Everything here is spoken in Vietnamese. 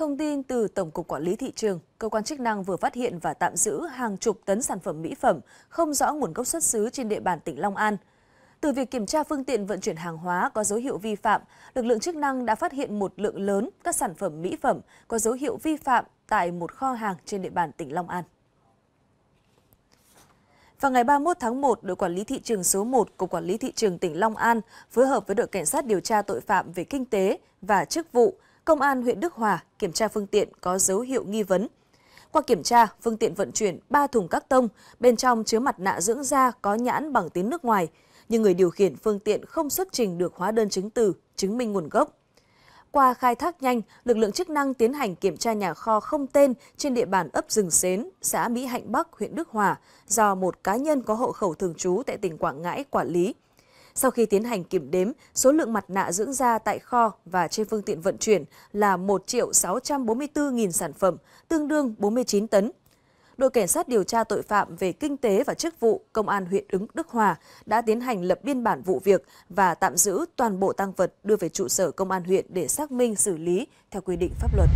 Thông tin từ Tổng cục Quản lý Thị trường, cơ quan chức năng vừa phát hiện và tạm giữ hàng chục tấn sản phẩm mỹ phẩm không rõ nguồn gốc xuất xứ trên địa bàn tỉnh Long An. Từ việc kiểm tra phương tiện vận chuyển hàng hóa có dấu hiệu vi phạm, lực lượng chức năng đã phát hiện một lượng lớn các sản phẩm mỹ phẩm có dấu hiệu vi phạm tại một kho hàng trên địa bàn tỉnh Long An. Vào ngày 31 tháng 1, đội quản lý thị trường số 1 của quản lý thị trường tỉnh Long An phối hợp với đội cảnh sát điều tra tội phạm về kinh tế và chức vụ Công an huyện Đức Hòa kiểm tra phương tiện có dấu hiệu nghi vấn. Qua kiểm tra, phương tiện vận chuyển 3 thùng các tông, bên trong chứa mặt nạ dưỡng da có nhãn bằng tiếng nước ngoài, nhưng người điều khiển phương tiện không xuất trình được hóa đơn chứng từ, chứng minh nguồn gốc. Qua khai thác nhanh, lực lượng chức năng tiến hành kiểm tra nhà kho không tên trên địa bàn ấp Rừng Xến, xã Mỹ Hạnh Bắc, huyện Đức Hòa, do một cá nhân có hộ khẩu thường trú tại tỉnh Quảng Ngãi quản lý. Sau khi tiến hành kiểm đếm, số lượng mặt nạ dưỡng da tại kho và trên phương tiện vận chuyển là 1 644.000 sản phẩm, tương đương 49 tấn. Đội Cảnh sát điều tra tội phạm về kinh tế và chức vụ Công an huyện Ứng Đức Hòa đã tiến hành lập biên bản vụ việc và tạm giữ toàn bộ tăng vật đưa về trụ sở Công an huyện để xác minh xử lý theo quy định pháp luật.